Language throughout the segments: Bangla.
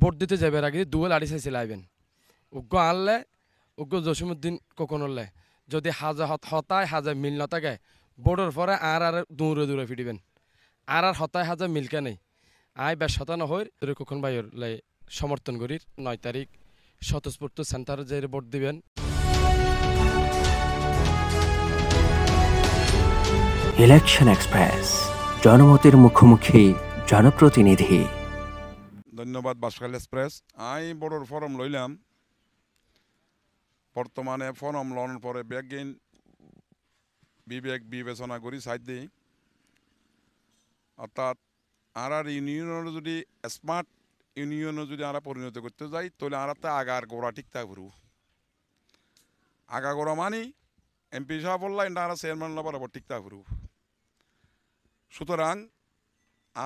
ভোট দিতে যাবে আগে দুয়েল আড়ি চাইছে লাইবেন উগ্র আনলে উগ্র জসিমুদ্দিন কখনলে যদি হাজা হতায় হাজা মিল নথাকে ভোটের পরে আর আর দূরে দূরে ফিটিবেন আর আর হতায় হাজা মিলকে নেই আই বেশ হতা নহর কখন বাইর লাই সমর্থন করির নয় তারিখ স্বতঃস্ফূর্ত সেন্টারে যাই ভোট দিবেন ইলেকশন এক্সপ্রেস জনমতের মুখোমুখি জনপ্রতিনিধি ধন্যবাদ বাসকাল এক্সপ্রেস আমি বড়োর ফরম লইলাম বর্তমানে ফরম লওয়ার পরে ব্যাগিন বিবেক বিবেচনা করি সাইড দিই অর্থাৎ আর আর ইউনিয়নের যদি স্মার্ট ইউনিয়নে যদি আমরা পরিণত করতে যাই তাহলে আর তা আগার গোড়া ঠিক থাকবো আগা গোড়া মানি এমপি সাহেব বললাম না আর চেয়ারম্যান লবার ঠিক থাকবো সুতরাং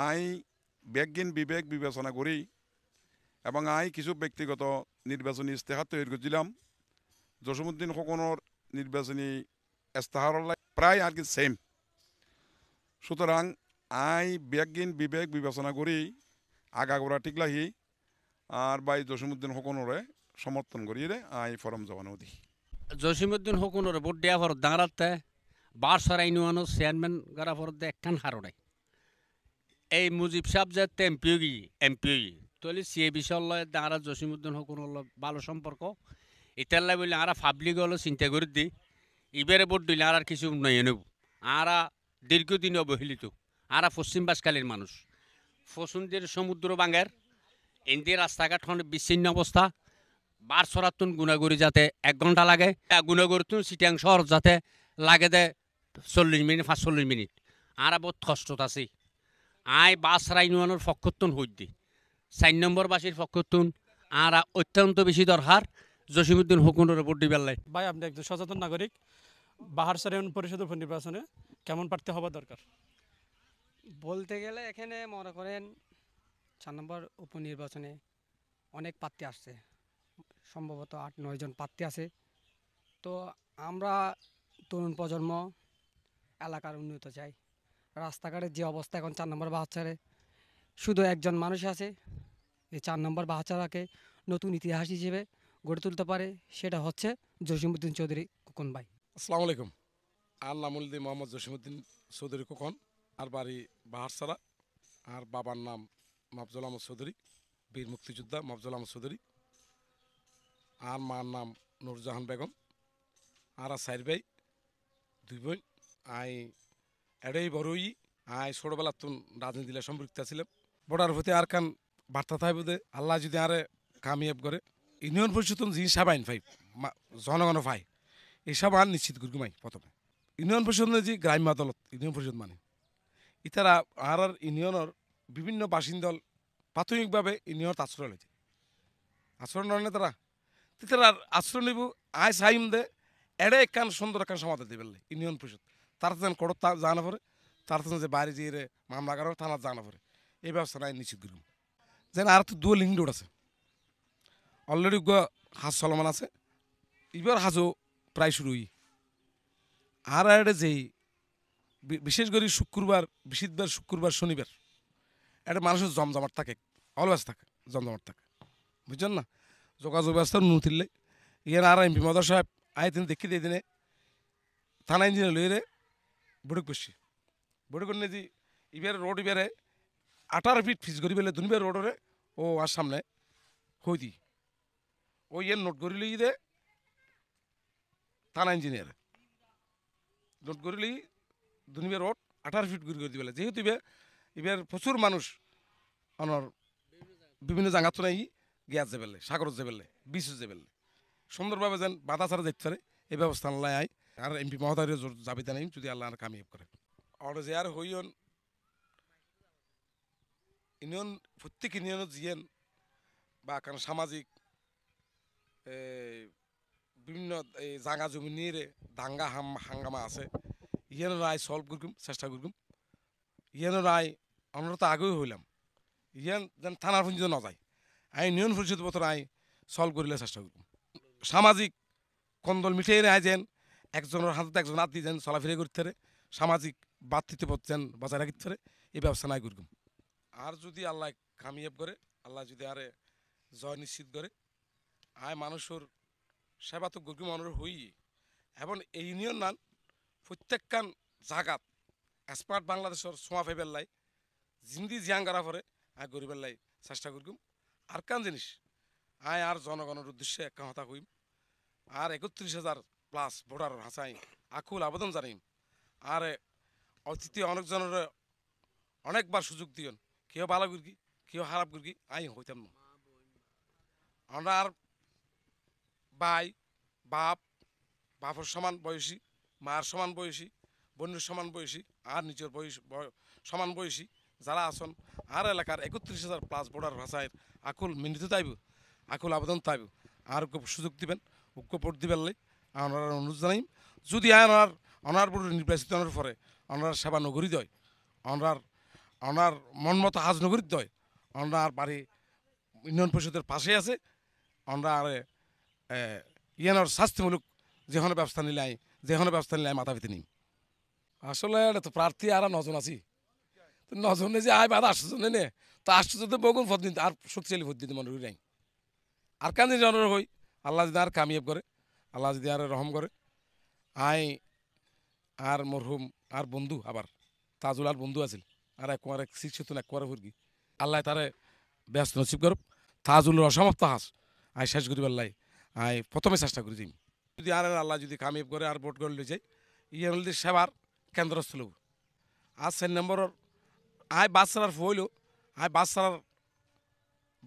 আই ব্যাগহীন বিবেক বিবেচনা করি এবং আই কিছু ব্যক্তিগত নির্বাচনী ইস্তেহার তৈরি করছিলাম জসমুদ্দিন খোকনের নির্বাচনী ইস্তেহার প্রায় আর কি সেম সুতরাং আই ব্যাগহীন বিবেক বিবেচনা করি আগাগোড়া টিকলাহি আর বাই জসিমুদ্দিন হকনরে সমর্থন করি রে আই ফরম জবানো দি জসিমুদ্দিন হকনরে ভোট দেওয়া ফর দাঁড়াতে বারসারাই নুয়ানো চেয়ারম্যান গারা ফর দেখান হারো নাই এই মুজিব সাহেব যে এমপিওগি এমপিওই তলি সি এ বিষয় দাঁড়া জসিমুদ্দিন হকুন হলো ভালো সম্পর্ক এটার লাই বললে আরা পাবলিক হলো চিন্তা করে দি এবারে ভোট দিলে আর কিছু উন্নয়ন হব আরা দীর্ঘদিন অবহেলিত আরা পশ্চিম বাসকালীর মানুষ ফসুন্দির সমুদ্র বাঙ্গের এন্দি রাস্তাঘাট বিচ্ছিন্ন অবস্থা বার সরাতুন গুণাগুড়ি যাতে এক ঘন্টা লাগে গুণাগুড়িতুন সিটিয়াং শহর যাতে লাগে দে চল্লিশ মিনিট চল্লিশ মিনিট আর বহুত কষ্টত আছে আয় বাস রাইনুয়ানোর ফক্ষত্তন হইতে চার নম্বর বাসির ফক্ষত্তন আর অত্যন্ত বেশি দরকার জসিমুদ্দিন হুকুনের ওপর দিবেলায় ভাই আপনি একজন সচেতন নাগরিক বাহার সারায়ন পরিষদের উপর নির্বাচনে কেমন প্রার্থী হওয়া দরকার বলতে গেলে এখানে মনে করেন চার নম্বর উপনির্বাচনে অনেক প্রার্থী আসছে সম্ভবত আট নয়জন প্রার্থী আছে তো আমরা তরুণ প্রজন্ম এলাকার উন্নত চাই রাস্তাঘাটের যে অবস্থা এখন চার নম্বর বাচ্চারে শুধু একজন মানুষ আছে এই চার নম্বর বাচ্চারাকে নতুন ইতিহাস হিসেবে গড়ে তুলতে পারে সেটা হচ্ছে জসিমুদ্দিন চৌধুরী কুকন ভাই আসসালামু আলাইকুম আল্লাহ মুল্দি মোহাম্মদ জসিমুদ্দিন চৌধুরী কুকন আর বাড়ি বাহারসারা আর বাবার নাম মাফজুল আহমদ চৌধুরী বীর মুক্তিযোদ্ধা মাফজুল আহমদ চৌধুরী আর মার নাম নুরজাহান বেগম আর সাইর ভাই দুই বোন আই এটাই বড়ই আয় ছোটবেলার তুন রাজনীতিলে সম্পৃক্ত ছিলাম বর্ডার প্রতি আর কান বার্তা থাকবে যে আল্লাহ যদি আরে কামিয়াব করে ইউনিয়ন পরিষদ জি সাব আইন ফাই জনগণ ফাই এসব আর নিশ্চিত মাই প্রথমে ইউনিয়ন পরিষদ যে গ্রাম্য আদালত ইউনিয়ন পরিষদ মানে ইতারা আর আর ইউনিয়নের বিভিন্ন বাসিন্দল প্রাথমিকভাবে ইউনিয়ন আশ্রয় লেছে আশ্রয় নয় তারা তারা আশ্রয় নিব আয় সাইম দে এড়ে একখান সুন্দর একখান সমাধান দিবেন ইউনিয়ন পরিষদ তার যেন কোর্ট জানা পরে তার যে বাইরে যেয়ে মামলা করা থানা জানা পরে এই ব্যবস্থা নাই নিচু গিরুম যেন আর তো দুয়ো লিঙ্ক আছে অলরেডি হাজ চলমান আছে এবার হাজও প্রায় শুরু হই আর এটা যেই বিশেষ করে শুক্রবার বৃহস্পতিবার শুক্রবার শনিবার এটা মানুষের জমজমাট থাকে অলওয়েজ থাকে জমজমাট থাকে বুঝছেন না যোগাযোগ ব্যবস্থার উন্নতি ইয়ে আর এমপি মদর সাহেব আয় তিনি দেখি দিয়ে দিনে থানা ইঞ্জিনিয়ার লইরে বুড়ুকবেশি বুড়ুকর নেজি ইবার রোড ইবার আঠার ফিট ফিস করি পেলে দুনিবের রোডরে ও আর সামনে হই দি ও ইয়ে নোট করি লি দে থানা ইঞ্জিনিয়ার নোট করি লি দুনিবের রোড আঠার ফিট করি করে দিবেলে যেহেতু ইবে ইবার প্রচুর মানুষ আমার বিভিন্ন জায়গা তো নাই যে বেলে সাগর যাবেলে যে বেলে সুন্দরভাবে যেন বাধা ছাড়া যেতে পারে এই ব্যবস্থা আনলায় আয় আর এমপি মহোদয়ের জাবিদা নেই যদি আল্লাহ কামিয়াব করে আর যে আর হইন ইউনিয়ন প্রত্যেক ইউনিয়ন যিয়েন বা কারণ সামাজিক বিভিন্ন এই জাগা জমি নিয়ে দাঙ্গা হাম হাঙ্গামা আছে ইয়েন রায় সলভ করুম চেষ্টা করুম ইয়েন রায় আমরা তো আগেও হইলাম ইয়েন যেন থানার পর্যন্ত ন যায় আমি ইউনিয়ন পরিষদ পত্র আই সলভ করিলে চেষ্টা করুম সামাজিক কন্দল মিটিয়ে রায় যেন একজনের হাতে একজন হাত দিয়ে যেন চলাফেরা করতে পারে সামাজিক বাতৃত্ব যেন বজায় রাখতে পারে এই ব্যবস্থা নাই করব আর যদি আল্লাহ কামিয়াব করে আল্লাহ যদি আরে জয় নিশ্চিত করে আয় মানুষের সেবা তো গর্গি মানুষ হই এবং এই ইউনিয়ন নান প্রত্যেকখান জাগাত স্মার্ট বাংলাদেশের ছোঁয়া ফেবের লাই জিন্দি জিয়াং করা পরে আয় গরিবের লাই চেষ্টা করগুম আর কান জিনিস আয় আর জনগণের উদ্দেশ্যে একা হতা কইম আর একত্রিশ হাজার প্লাস ভোটার হাসাই আকুল আবেদন জানি আর অতিথি অনেকজনের অনেকবার সুযোগ দিয়ে কেউ ভালো করি কেউ খারাপ করি আই হইতাম না আমরা আর ভাই বাপ বাপর সমান বয়সী মার সমান বয়সী বন্যুর সমান বয়সী আর নিজের বয়স সমান বয়সী যারা আসন আর এলাকার একত্রিশ হাজার প্লাস বোর্ডার ভাষায় আকুল মিনিত তাইব আকুল আবেদন তাইব আর সুযোগ দিবেন উক্ষ ভোট দিবেন আমরা অনুরোধ জানাইম যদি আনার অনার বড় নির্বাচিত হওয়ার পরে অনার সেবা নগরী দয় অনার অনার মনমত হাজ নগরীর দয় অনার বাড়ি ইউনিয়ন পরিষদের পাশে আছে আমরা আর ইয়ানোর শাস্তিমূলক যেখানে ব্যবস্থা নিলে নিলাই যেখানে ব্যবস্থা নিলাই মাথা ভিতে নিই আসলে এটা তো প্রার্থী আর নজন আছি তো নজনে যে আয় বাদ আশ্চর্য নে তো আশ্চর্য বগুন ভোট দিন আর শক্তিশালী ভোট দিতে মনে করি নাই আর কান্দি জনের হই আল্লাহ যদি আর কামিয়াব করে আল্লাহ যদি আর রহম করে আই আর মরহুম আর বন্ধু আবার তাজুল আর বন্ধু আছিল আর এক কুমার এক শিক্ষিত এক কুমার ভুরগি আল্লাহ তারে ব্যস্ত নসিব করুক তাজুলের অসমাপ্ত হাস আই শেষ করি আল্লাহ আই প্রথমে চেষ্টা করি যাই যদি আর আল্লাহ যদি কামিয়াব করে আর ভোট করে যাই ইয়ে হলে সেবার কেন্দ্রস্থল আর সেন নম্বরের আই বাস চালার হইল আই বাস চালার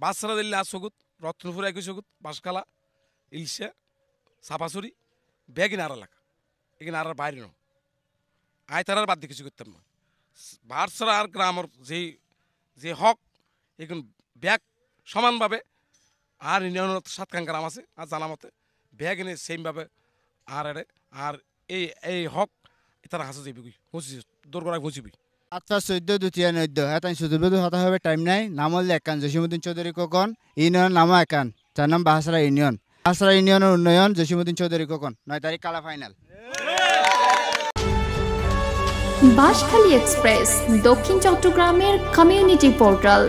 বাস চালা দিল্লি আর চকুত রত্নপুর একই চকুত বাসকালা ইলশা সাফাসুরি ব্যাগিন আর লাগা এখানে আর বাইরে নয় আয় তার বাদ কিছু করতাম না বারসরা আর গ্রামের যে যে হক এখন ব্যাগ সমানভাবে আর ইউনিয়নের সাতখান গ্রাম আছে আর জানা মতে ব্যাগ এনে সেমভাবে আর এড়ে আর এই এই হক তারা হাসা যাবি হুঁচি দোরগোড়ায় হুঁচিবি আচ্ছা চৈদ্য দ্বিতীয় নৈদ্য হ্যাঁ সুদুর্বেদু হতা হবে টাইম নাই নাম হলে একান জসিমুদ্দিন চৌধুরী কখন ইউনিয়ন নামও একান যার নাম বাহাসরা ইউনিয়ন আসরা ইউনিয়নের উন্নয়ন জসিমুদ্দিন চৌধুরী কোকন নয় তারিখ কালা ফাইনাল বাসখালী এক্সপ্রেস দক্ষিণ চট্টগ্রামের কমিউনিটি পোর্টাল